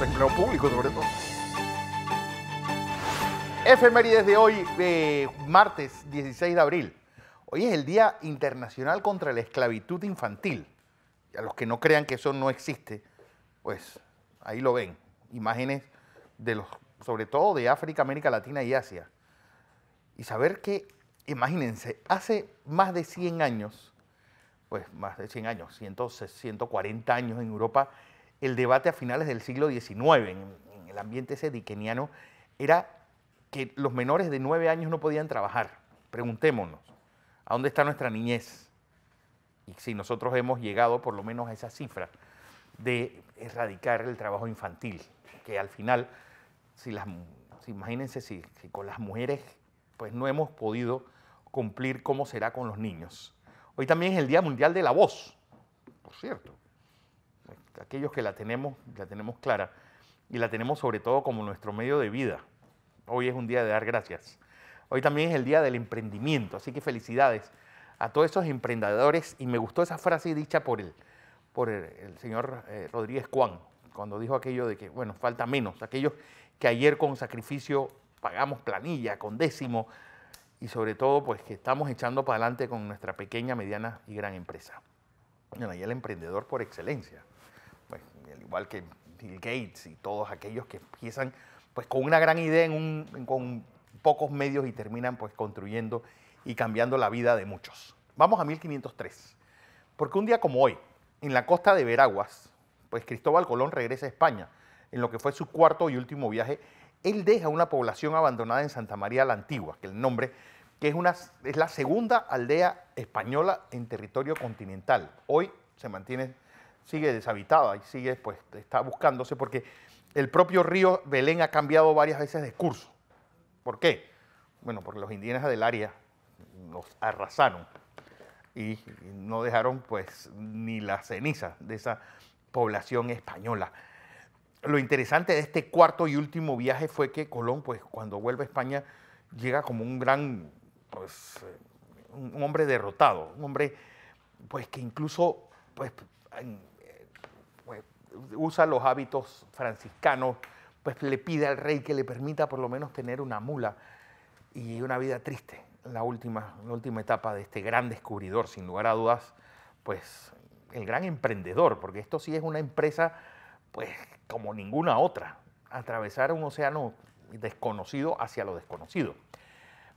El empleo público sobre todo. Efemérides de hoy, de martes 16 de abril. Hoy es el Día Internacional contra la Esclavitud Infantil. Y a los que no crean que eso no existe, pues ahí lo ven. Imágenes de los, sobre todo de África, América Latina y Asia. Y saber que, imagínense, hace más de 100 años, pues más de 100 años, 140 años en Europa, el debate a finales del siglo XIX, en, el ambiente ese era que los menores de nueve años no podían trabajar. Preguntémonos, ¿a dónde está nuestra niñez? Y si nosotros hemos llegado por lo menos a esa cifra de erradicar el trabajo infantil, que al final, si las, imagínense si, si con las mujeres pues no hemos podido cumplir cómo será con los niños. Hoy también es el Día Mundial de la Voz, por cierto aquellos que la tenemos, la tenemos clara y la tenemos sobre todo como nuestro medio de vida. Hoy es un día de dar gracias. Hoy también es el día del emprendimiento, así que felicidades a todos esos emprendedores y me gustó esa frase dicha por el, por el, señor eh, Rodríguez Cuán cuando dijo aquello de que, bueno, falta menos, aquellos que ayer con sacrificio pagamos planilla, con décimo, y sobre todo pues que estamos echando para adelante con nuestra pequeña, mediana y gran empresa. Bueno, ahí el emprendedor por excelencia. Pues, al igual que Bill Gates y todos aquellos que empiezan pues, con una gran idea con pocos medios y terminan pues, construyendo y cambiando la vida de muchos. Vamos a 1503, porque un día como hoy, en la costa de Veraguas, pues Cristóbal Colón regresa a España, en lo que fue su cuarto y último viaje. Él deja una población abandonada en Santa María la Antigua, que el nombre que es, una, es la segunda aldea española en territorio continental. Hoy se mantiene sigue deshabitada y sigue, pues, está buscándose porque el propio río Belén ha cambiado varias veces de curso. ¿Por qué? Bueno, porque los indígenas del área los arrasaron y no dejaron, pues, ni la ceniza de esa población española. Lo interesante de este cuarto y último viaje fue que Colón, pues, cuando vuelve a España, llega como un gran, pues, eh, un hombre derrotado, un hombre, pues, que incluso, pues, eh, eh, usa los hábitos franciscanos, pues le pide al rey que le permita por lo menos tener una mula y una vida triste. La última, la última etapa de este gran descubridor, sin lugar a dudas, pues el gran emprendedor, porque esto sí es una empresa pues como ninguna otra, atravesar un océano desconocido hacia lo desconocido.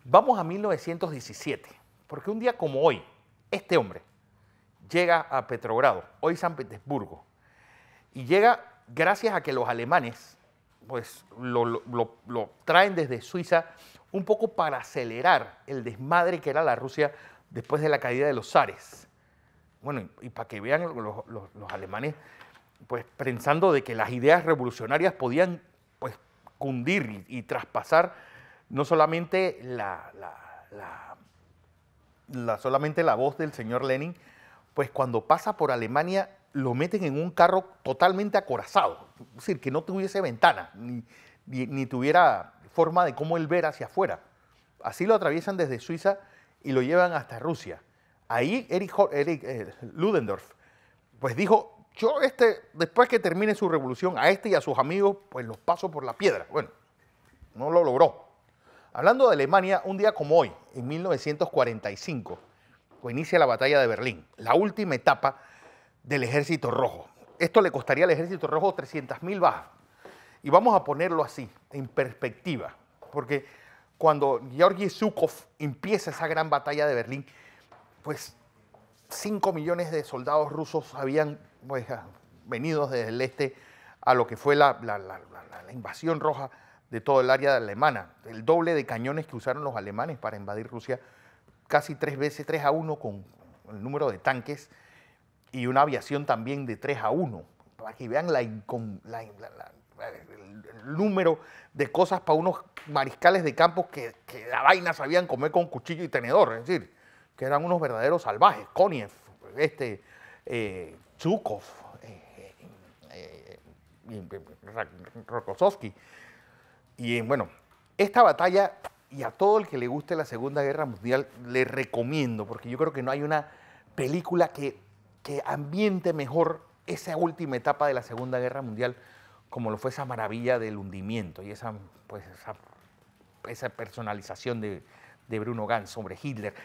Vamos a 1917, porque un día como hoy, este hombre, llega a Petrogrado, hoy San Petersburgo, y llega gracias a que los alemanes pues, lo, lo, lo, traen desde Suiza un poco para acelerar el desmadre que era la Rusia después de la caída de los zares. Bueno, y, para que vean los, los, los, alemanes, pues pensando de que las ideas revolucionarias podían pues, cundir y, traspasar no solamente la, la, la, solamente la voz del señor Lenin, pues cuando pasa por Alemania lo meten en un carro totalmente acorazado, es decir, que no tuviese ventana, ni, tuviera forma de cómo él ver hacia afuera. Así lo atraviesan desde Suiza y lo llevan hasta Rusia. Ahí Eric, eh, Ludendorff pues dijo, yo este, después que termine su revolución, a este y a sus amigos, pues los paso por la piedra. Bueno, no lo logró. Hablando de Alemania, un día como hoy, en 1945, o inicia la batalla de Berlín, la última etapa del Ejército Rojo. Esto le costaría al Ejército Rojo 300.000 bajas. Y vamos a ponerlo así, en perspectiva, porque cuando Georgi Zhukov empieza esa gran batalla de Berlín, pues 5 millones de soldados rusos habían pues, venido desde el este a lo que fue la, la invasión roja de todo el área alemana, el doble de cañones que usaron los alemanes para invadir Rusia casi tres veces, tres a uno con el número de tanques y una aviación también de 3 a 1, para que vean la, el número de cosas para unos mariscales de campo que, la vaina sabían comer con cuchillo y tenedor, es decir, que eran unos verdaderos salvajes, Koniev, este, eh, Chukov, Rokossovsky. Eh, eh, y eh, bueno, esta batalla y a todo el que le guste la Segunda Guerra Mundial le recomiendo, porque yo creo que no hay una película que, que ambiente mejor esa última etapa de la Segunda Guerra Mundial como lo fue esa maravilla del hundimiento y esa, pues, esa, personalización de, de, Bruno Gantz sobre Hitler,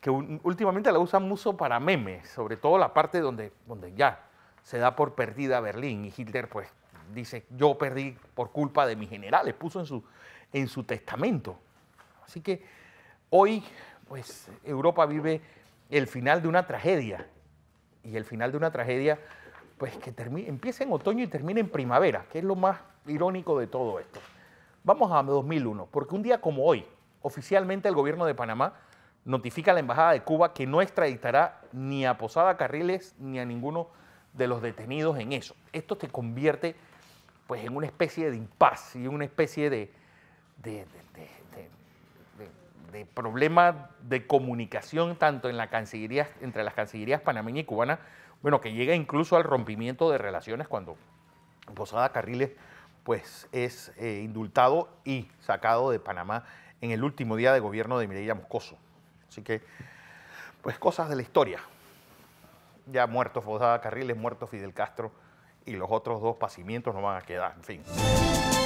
que últimamente la usan mucho para memes, sobre todo la parte donde, donde ya se da por perdida Berlín y Hitler pues dice, yo perdí por culpa de mis generales, puso en su, en su testamento Así que hoy, pues, Europa vive el final de una tragedia. Y el final de una tragedia, pues, que empieza en otoño y termina en primavera, que es lo más irónico de todo esto. Vamos a 2001, porque un día como hoy, oficialmente el gobierno de Panamá notifica a la Embajada de Cuba que no extraditará ni a Posada Carriles ni a ninguno de los detenidos en eso. Esto te convierte pues, en una especie de impasse, y una especie de, de, de problema de comunicación tanto en la Cancillería, entre las cancillerías panameña y cubana, bueno, que llega incluso al rompimiento de relaciones cuando Posada Carriles pues es eh, indultado y sacado de Panamá en el último día de gobierno de Mireya Moscoso. Así que, pues cosas de la historia. Ya muerto Posada Carriles, muerto Fidel Castro y los otros dos pasimientos no van a quedar, en fin.